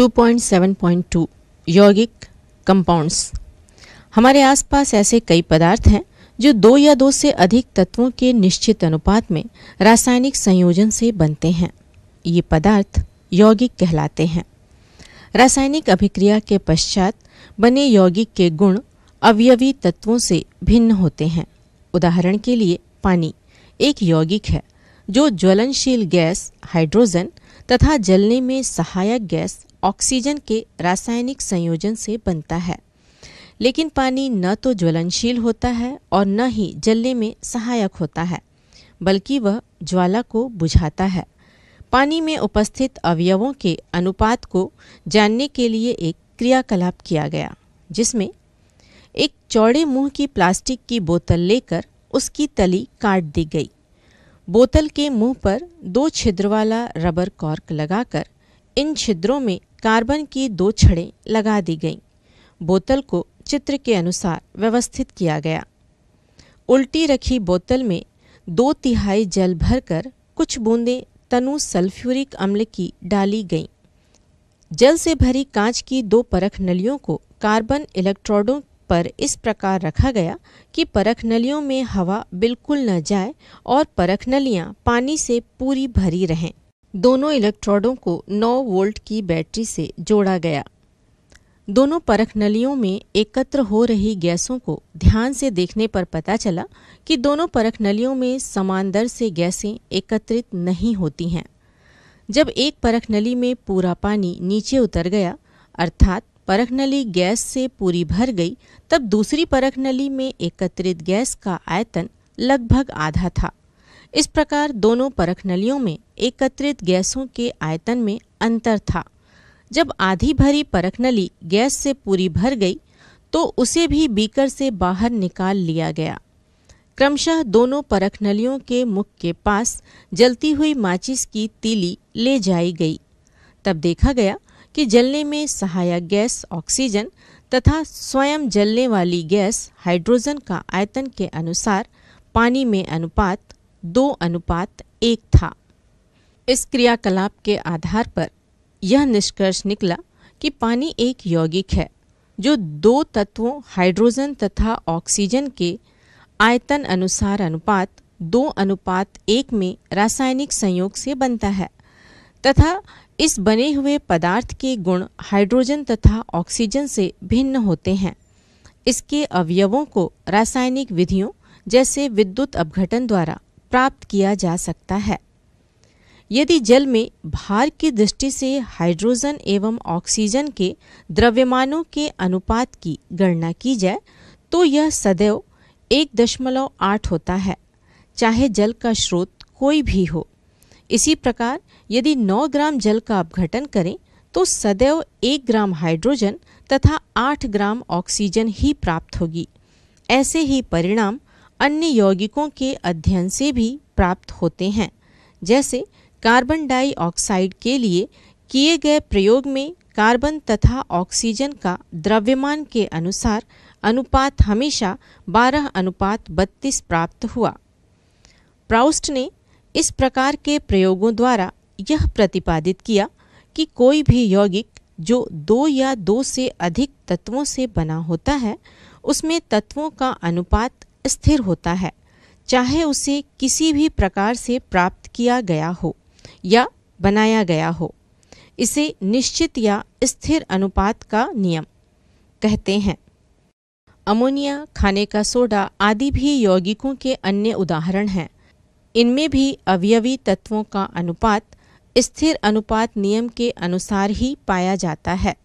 2.7.2 यौगिक कंपाउंड्स हमारे आसपास ऐसे कई पदार्थ हैं जो दो या दो से अधिक तत्वों के निश्चित अनुपात में रासायनिक संयोजन से बनते हैं ये पदार्थ यौगिक कहलाते हैं रासायनिक अभिक्रिया के पश्चात बने यौगिक के गुण अवयवी तत्वों से भिन्न होते हैं उदाहरण के लिए पानी एक यौगिक है जो ज्वलनशील गैस हाइड्रोजन तथा जलने में सहायक गैस ऑक्सीजन के रासायनिक संयोजन से बनता है लेकिन पानी न तो ज्वलनशील होता है और न ही जलने में सहायक होता है बल्कि वह ज्वाला को बुझाता है पानी में उपस्थित अवयवों के अनुपात को जानने के लिए एक क्रियाकलाप किया गया जिसमें एक चौड़े मुंह की प्लास्टिक की बोतल लेकर उसकी तली काट दी गई बोतल के मुंह पर दो छिद्र वाला रबर कॉर्क लगाकर इन छिद्रों में कार्बन की दो छड़ें लगा दी गईं बोतल को चित्र के अनुसार व्यवस्थित किया गया उल्टी रखी बोतल में दो तिहाई जल भरकर कुछ बूंदें तनु सल्फ्यूरिक अम्ल की डाली गईं जल से भरी कांच की दो परख नलियों को कार्बन इलेक्ट्रोडों पर इस प्रकार रखा गया कि परख नलियों में हवा बिल्कुल न जाए और परख नलियाँ पानी से पूरी भरी रहें दोनों इलेक्ट्रोडों को 9 वोल्ट की बैटरी से जोड़ा गया दोनों परख नलियों में एकत्र हो रही गैसों को ध्यान से देखने पर पता चला कि दोनों परख नलियों में समान दर से गैसें एकत्रित नहीं होती हैं जब एक परख नली में पूरा पानी नीचे उतर गया अर्थात परख नली गैस से पूरी भर गई तब दूसरी परख नली में एकत्रित गैस का आयतन लगभग आधा था इस प्रकार दोनों परख नलियों में एकत्रित गैसों के आयतन में अंतर था जब आधी भरी परख नली गैस से पूरी भर गई तो उसे भी बीकर से बाहर निकाल लिया गया क्रमशः दोनों परख नलियों के मुख के पास जलती हुई माचिस की तीली ले जाई गई तब देखा गया कि जलने में सहायक गैस ऑक्सीजन तथा स्वयं जलने वाली गैस हाइड्रोजन का आयतन के अनुसार पानी में अनुपात दो अनुपात एक था इस क्रियाकलाप के आधार पर यह निष्कर्ष निकला कि पानी एक यौगिक है जो दो तत्वों हाइड्रोजन तथा ऑक्सीजन के आयतन अनुसार अनुपात दो अनुपात एक में रासायनिक संयोग से बनता है तथा इस बने हुए पदार्थ के गुण हाइड्रोजन तथा ऑक्सीजन से भिन्न होते हैं इसके अवयवों को रासायनिक विधियों जैसे विद्युत अपघटन द्वारा प्राप्त किया जा सकता है यदि जल में भार की दृष्टि से हाइड्रोजन एवं ऑक्सीजन के द्रव्यमानों के अनुपात की गणना की जाए तो यह सदैव एक दशमलव आठ होता है चाहे जल का स्रोत कोई भी हो इसी प्रकार यदि 9 ग्राम जल का अपघटन करें तो सदैव एक ग्राम हाइड्रोजन तथा 8 ग्राम ऑक्सीजन ही प्राप्त होगी ऐसे ही परिणाम अन्य यौगिकों के अध्ययन से भी प्राप्त होते हैं जैसे कार्बन डाइऑक्साइड के लिए किए गए प्रयोग में कार्बन तथा ऑक्सीजन का द्रव्यमान के अनुसार अनुपात हमेशा 12 अनुपात 32 प्राप्त हुआ प्राउस्ट ने इस प्रकार के प्रयोगों द्वारा यह प्रतिपादित किया कि कोई भी यौगिक जो दो या दो से अधिक तत्वों से बना होता है उसमें तत्वों का अनुपात स्थिर होता है चाहे उसे किसी भी प्रकार से प्राप्त किया गया हो या बनाया गया हो इसे निश्चित या स्थिर अनुपात का नियम कहते हैं अमोनिया खाने का सोडा आदि भी यौगिकों के अन्य उदाहरण हैं इनमें भी अवयवी तत्वों का अनुपात स्थिर अनुपात नियम के अनुसार ही पाया जाता है